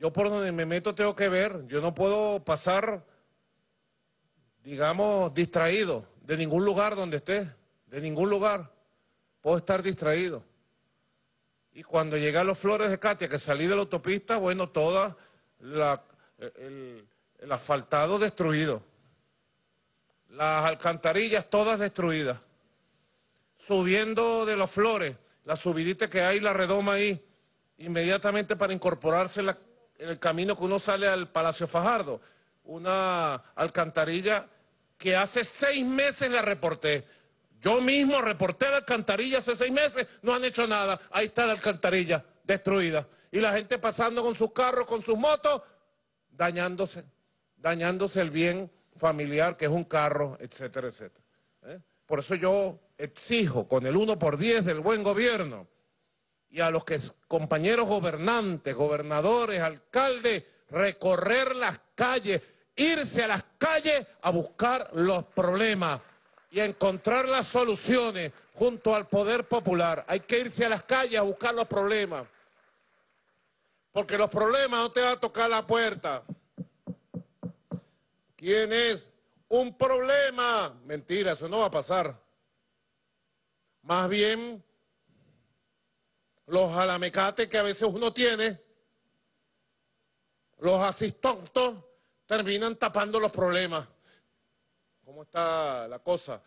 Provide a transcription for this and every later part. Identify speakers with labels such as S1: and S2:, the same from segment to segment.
S1: Yo por donde me meto tengo que ver, yo no puedo pasar, digamos, distraído de ningún lugar donde esté, de ningún lugar. Puedo estar distraído. Y cuando llegué a los Flores de Katia, que salí de la autopista, bueno, toda el, asfaltado destruido. Las alcantarillas todas destruidas. Subiendo de los Flores, la subidita que hay, la redoma ahí, inmediatamente para incorporarse la en el camino que uno sale al Palacio Fajardo, una alcantarilla que hace seis meses la reporté. Yo mismo reporté la alcantarilla hace seis meses, no han hecho nada. Ahí está la alcantarilla destruida. Y la gente pasando con sus carros, con sus motos, dañándose, dañándose el bien familiar que es un carro, etcétera, etcétera. ¿eh? Por eso yo exijo con el 1 por 10 del buen gobierno y a los que, compañeros gobernantes, gobernadores, alcaldes, recorrer las calles, irse a las calles a buscar los problemas y encontrar las soluciones junto al poder popular. Hay que irse a las calles a buscar los problemas. Porque los problemas no te va a tocar la puerta. ¿Quién es? Un problema. Mentira, eso no va a pasar. Más bien los alamecates que a veces uno tiene, los asistontos, terminan tapando los problemas. ¿Cómo está la cosa?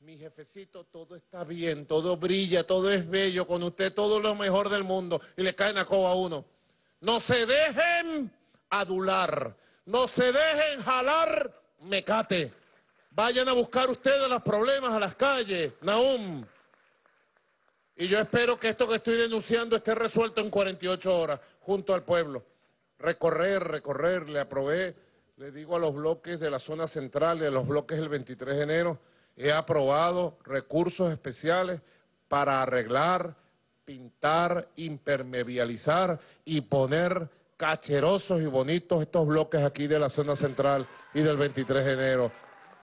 S1: Mi jefecito, todo está bien, todo brilla, todo es bello, con usted todo lo mejor del mundo, y le caen a coba a uno. No se dejen adular, no se dejen jalar mecate. Vayan a buscar ustedes los problemas a las calles, Naum. Y yo espero que esto que estoy denunciando esté resuelto en 48 horas, junto al pueblo. Recorrer, recorrer, le aprobé, le digo a los bloques de la zona central y a los bloques del 23 de enero, he aprobado recursos especiales para arreglar, pintar, impermeabilizar y poner cacherosos y bonitos estos bloques aquí de la zona central y del 23 de enero.